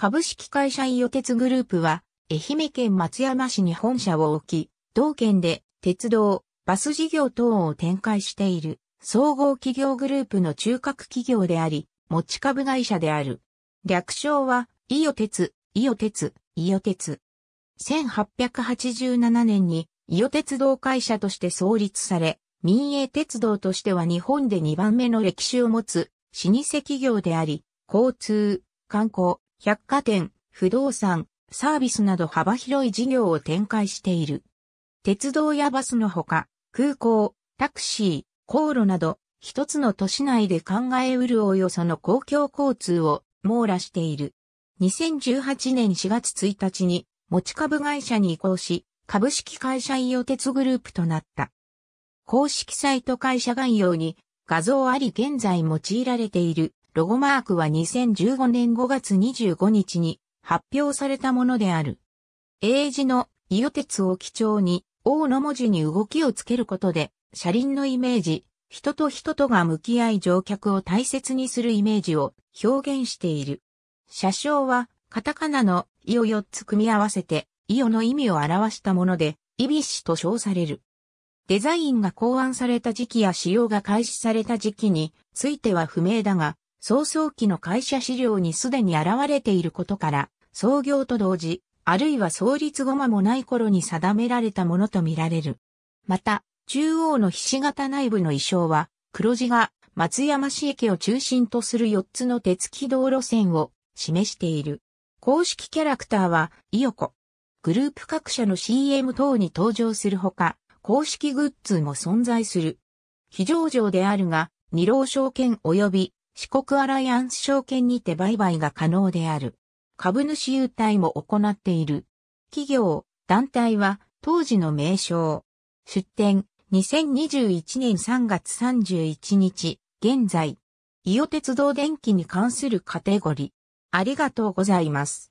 株式会社伊予鉄グループは、愛媛県松山市に本社を置き、同県で鉄道、バス事業等を展開している総合企業グループの中核企業であり、持ち株会社である。略称は、伊予鉄、伊予鉄、伊予鉄。1887年に伊予鉄道会社として創立され、民営鉄道としては日本で2番目の歴史を持つ老舗企業であり、交通、観光、百貨店、不動産、サービスなど幅広い事業を展開している。鉄道やバスのほか、空港、タクシー、航路など、一つの都市内で考えうるおよその公共交通を網羅している。2018年4月1日に持ち株会社に移行し、株式会社伊予鉄グループとなった。公式サイト会社概要に画像あり現在用いられているロゴマークは2015年5月25日に発表されたものである。英字の伊予鉄を基調に、王の文字に動きをつけることで、車輪のイメージ、人と人とが向き合い乗客を大切にするイメージを表現している。車掌は、カタカナのイオ4つ組み合わせて、イオの意味を表したもので、イビッシと称される。デザインが考案された時期や使用が開始された時期については不明だが、早々期の会社資料にすでに現れていることから、創業と同時、あるいは創立後間もない頃に定められたものとみられる。また、中央の菱形内部の衣装は、黒字が松山市駅を中心とする4つの鉄軌道路線を示している。公式キャラクターは、イヨコ。グループ各社の CM 等に登場するほか、公式グッズも存在する。非上であるが、二郎証券及び四国アライアンス証券にて売買が可能である。株主優待も行っている。企業、団体は当時の名称。出展、2021年3月31日、現在。伊予鉄道電気に関するカテゴリー。ありがとうございます。